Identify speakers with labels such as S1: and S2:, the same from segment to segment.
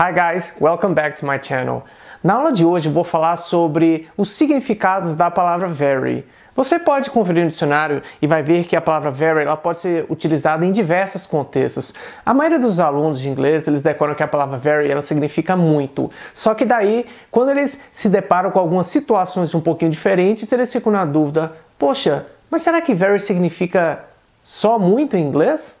S1: Hi guys, welcome back to my channel. Na aula de hoje vou falar sobre os significados da palavra very. Você pode conferir no dicionário e vai ver que a palavra very ela pode ser utilizada em diversos contextos. A maioria dos alunos de inglês eles decoram que a palavra very ela significa muito. Só que daí, quando eles se deparam com algumas situações um pouquinho diferentes, eles ficam na dúvida: poxa, mas será que very significa só muito em inglês?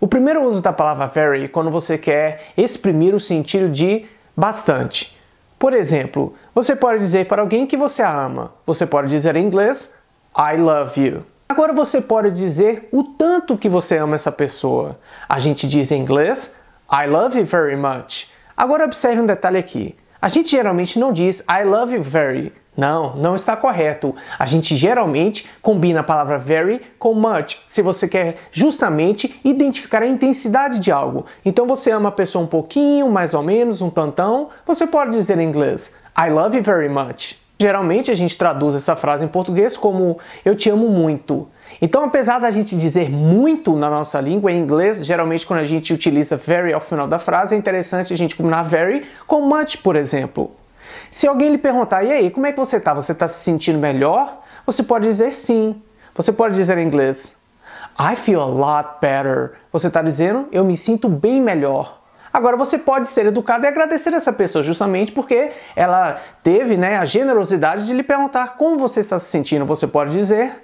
S1: O primeiro uso da palavra very é quando você quer exprimir o sentido de bastante. Por exemplo, você pode dizer para alguém que você a ama. Você pode dizer em inglês I love you. Agora você pode dizer o tanto que você ama essa pessoa. A gente diz em inglês I love you very much. Agora observe um detalhe aqui. A gente geralmente não diz I love you very, não, não está correto. A gente geralmente combina a palavra very com much, se você quer justamente identificar a intensidade de algo. Então você ama a pessoa um pouquinho, mais ou menos, um tantão, você pode dizer em inglês I love you very much. Geralmente a gente traduz essa frase em português como eu te amo muito. Então, apesar da gente dizer muito na nossa língua, em inglês, geralmente quando a gente utiliza very ao final da frase, é interessante a gente combinar very com much, por exemplo. Se alguém lhe perguntar, e aí, como é que você está? Você está se sentindo melhor? Você pode dizer sim. Você pode dizer em inglês, I feel a lot better. Você está dizendo, eu me sinto bem melhor. Agora você pode ser educado e agradecer essa pessoa, justamente porque ela teve né, a generosidade de lhe perguntar como você está se sentindo. Você pode dizer,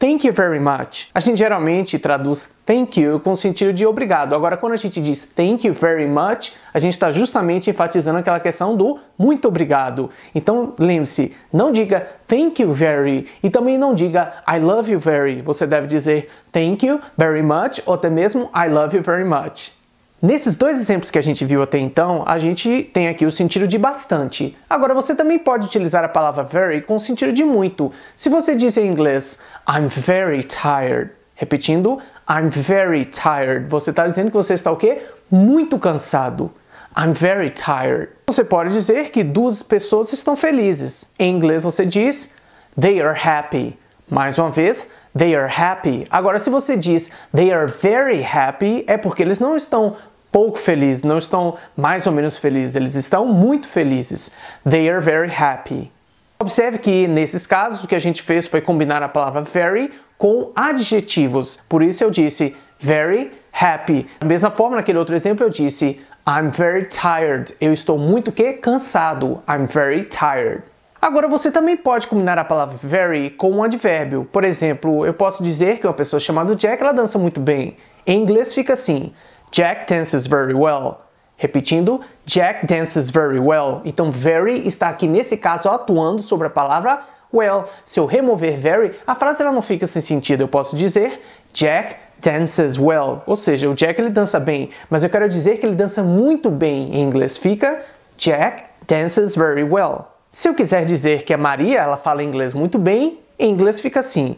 S1: thank you very much. A gente geralmente traduz thank you com o sentido de obrigado. Agora, quando a gente diz thank you very much, a gente está justamente enfatizando aquela questão do muito obrigado. Então, lembre-se, não diga thank you very e também não diga I love you very. Você deve dizer thank you very much ou até mesmo I love you very much. Nesses dois exemplos que a gente viu até então, a gente tem aqui o sentido de bastante. Agora você também pode utilizar a palavra very com o sentido de muito. Se você diz em inglês I'm very tired, repetindo I'm very tired, você está dizendo que você está o quê? Muito cansado. I'm very tired. Você pode dizer que duas pessoas estão felizes. Em inglês você diz they are happy. Mais uma vez, they are happy. Agora, se você diz they are very happy, é porque eles não estão pouco felizes, não estão mais ou menos felizes, eles estão muito felizes. They are very happy. Observe que nesses casos o que a gente fez foi combinar a palavra very com adjetivos. Por isso eu disse very happy. Da mesma forma, naquele outro exemplo eu disse I'm very tired. Eu estou muito que cansado. I'm very tired. Agora você também pode combinar a palavra very com um advérbio. Por exemplo, eu posso dizer que uma pessoa chamada Jack ela dança muito bem. Em inglês fica assim: Jack dances very well. Repetindo, Jack dances very well. Então, very está aqui nesse caso atuando sobre a palavra well. Se eu remover very, a frase ela não fica sem sentido. Eu posso dizer Jack dances well, ou seja, o Jack ele dança bem, mas eu quero dizer que ele dança muito bem. Em inglês fica Jack dances very well. Se eu quiser dizer que a Maria ela fala inglês muito bem, em inglês fica assim: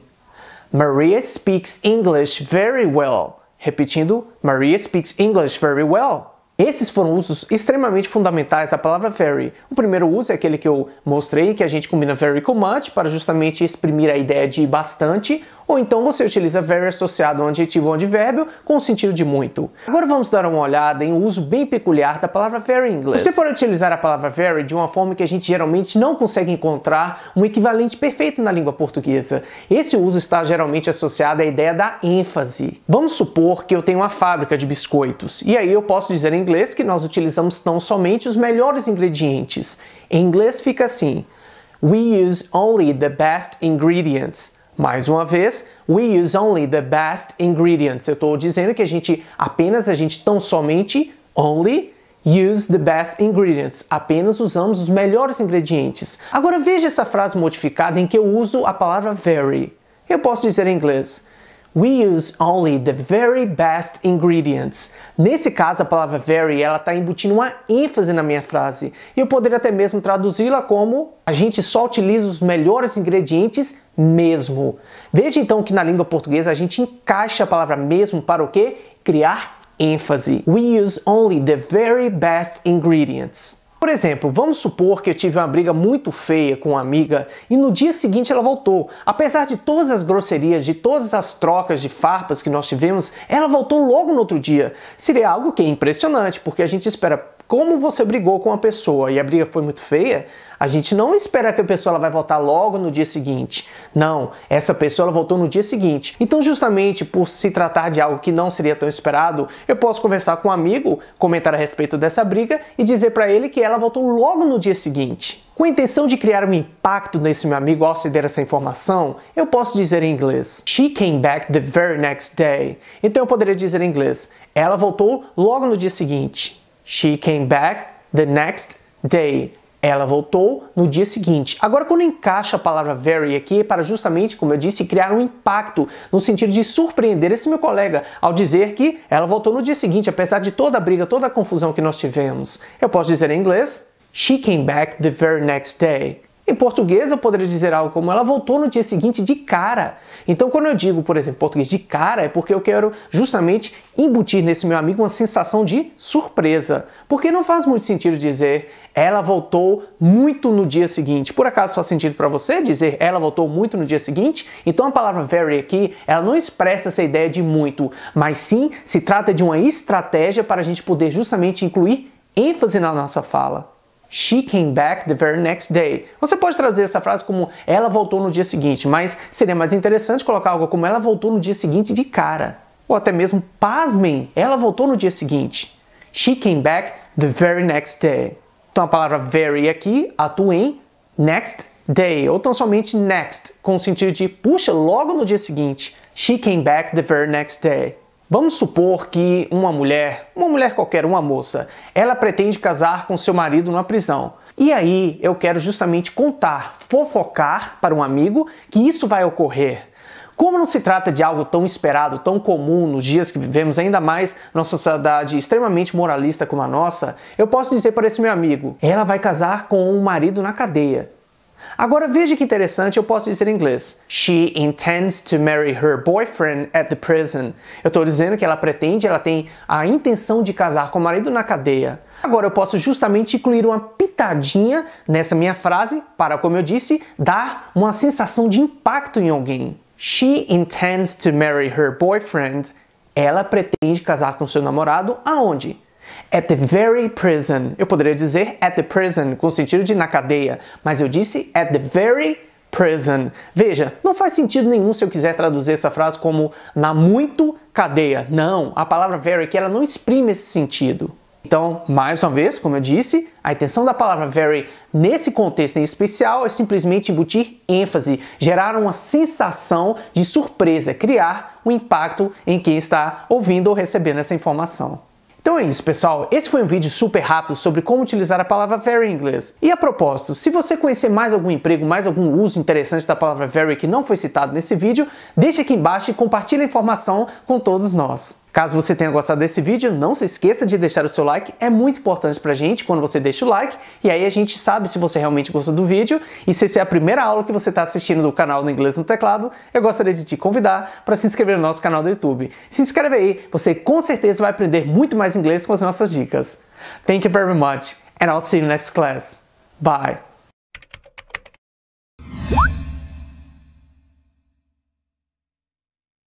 S1: Maria speaks English very well repetindo Maria speaks English very well. Esses foram usos extremamente fundamentais da palavra very. O primeiro uso é aquele que eu mostrei, que a gente combina very com much para justamente exprimir a ideia de bastante ou então você utiliza very associado a um adjetivo ou um advérbio com o sentido de muito. Agora vamos dar uma olhada em um uso bem peculiar da palavra very em inglês. Você pode utilizar a palavra very de uma forma que a gente geralmente não consegue encontrar um equivalente perfeito na língua portuguesa. Esse uso está geralmente associado à ideia da ênfase. Vamos supor que eu tenho uma fábrica de biscoitos, e aí eu posso dizer em inglês que nós utilizamos tão somente os melhores ingredientes. Em inglês fica assim: We use only the best ingredients. Mais uma vez, we use only the best ingredients. Eu estou dizendo que a gente apenas, a gente tão somente, only, use the best ingredients. Apenas usamos os melhores ingredientes. Agora veja essa frase modificada em que eu uso a palavra very. Eu posso dizer em inglês, We use only the very best ingredients. Nesse caso, a palavra very ela está embutindo uma ênfase na minha frase. Eu poderia até mesmo traduzi-la como a gente só utiliza os melhores ingredientes mesmo. Veja então que na língua portuguesa a gente encaixa a palavra mesmo para o quê? Criar ênfase. We use only the very best ingredients. Por exemplo, vamos supor que eu tive uma briga muito feia com uma amiga e no dia seguinte ela voltou. Apesar de todas as grosserias, de todas as trocas de farpas que nós tivemos, ela voltou logo no outro dia. Seria algo que é impressionante, porque a gente espera como você brigou com a pessoa e a briga foi muito feia, a gente não espera que a pessoa ela vai voltar logo no dia seguinte. Não, essa pessoa ela voltou no dia seguinte. Então, justamente por se tratar de algo que não seria tão esperado, eu posso conversar com um amigo, comentar a respeito dessa briga e dizer para ele que ela voltou logo no dia seguinte. Com a intenção de criar um impacto nesse meu amigo ao ceder essa informação, eu posso dizer em inglês: She came back the very next day. Então eu poderia dizer em inglês: Ela voltou logo no dia seguinte. She came back the next day. Ela voltou no dia seguinte. Agora, quando encaixa a palavra very aqui, é para justamente, como eu disse, criar um impacto, no sentido de surpreender esse meu colega ao dizer que ela voltou no dia seguinte, apesar de toda a briga, toda a confusão que nós tivemos. Eu posso dizer em inglês: She came back the very next day. Em português eu poderia dizer algo como ela voltou no dia seguinte de cara. Então quando eu digo, por exemplo, português de cara, é porque eu quero justamente embutir nesse meu amigo uma sensação de surpresa. Porque não faz muito sentido dizer ela voltou muito no dia seguinte. Por acaso faz sentido para você dizer ela voltou muito no dia seguinte? Então a palavra very aqui, ela não expressa essa ideia de muito, mas sim se trata de uma estratégia para a gente poder justamente incluir ênfase na nossa fala. She came back the very next day. Você pode trazer essa frase como ela voltou no dia seguinte, mas seria mais interessante colocar algo como ela voltou no dia seguinte de cara. Ou até mesmo, pasmem, ela voltou no dia seguinte. She came back the very next day. Então a palavra very aqui atua em next day, ou tão somente next, com o sentido de puxa, logo no dia seguinte. She came back the very next day. Vamos supor que uma mulher, uma mulher qualquer, uma moça, ela pretende casar com seu marido na prisão. E aí eu quero justamente contar, fofocar para um amigo que isso vai ocorrer. Como não se trata de algo tão esperado, tão comum nos dias que vivemos, ainda mais numa sociedade extremamente moralista como a nossa, eu posso dizer para esse meu amigo: ela vai casar com um marido na cadeia. Agora veja que interessante, eu posso dizer em inglês. She intends to marry her boyfriend at the prison. Eu estou dizendo que ela pretende, ela tem a intenção de casar com o marido na cadeia. Agora eu posso justamente incluir uma pitadinha nessa minha frase para, como eu disse, dar uma sensação de impacto em alguém. She intends to marry her boyfriend. Ela pretende casar com seu namorado aonde? At the very prison. Eu poderia dizer at the prison, com o sentido de na cadeia, mas eu disse at the very prison. Veja, não faz sentido nenhum se eu quiser traduzir essa frase como na muito cadeia. Não, a palavra very aqui ela não exprime esse sentido. Então, mais uma vez, como eu disse, a intenção da palavra very nesse contexto em especial é simplesmente embutir ênfase, gerar uma sensação de surpresa, criar um impacto em quem está ouvindo ou recebendo essa informação. Então é isso, pessoal. Esse foi um vídeo super rápido sobre como utilizar a palavra very em inglês. E a propósito, se você conhecer mais algum emprego, mais algum uso interessante da palavra very que não foi citado nesse vídeo, deixe aqui embaixo e compartilhe a informação com todos nós. Caso você tenha gostado desse vídeo, não se esqueça de deixar o seu like, é muito importante pra gente quando você deixa o like, e aí a gente sabe se você realmente gostou do vídeo, e se essa é a primeira aula que você está assistindo do canal do Inglês no Teclado, eu gostaria de te convidar para se inscrever no nosso canal do YouTube. Se inscreve aí, você com certeza vai aprender muito mais inglês com as nossas dicas. Thank you very much, and I'll see you next class. Bye!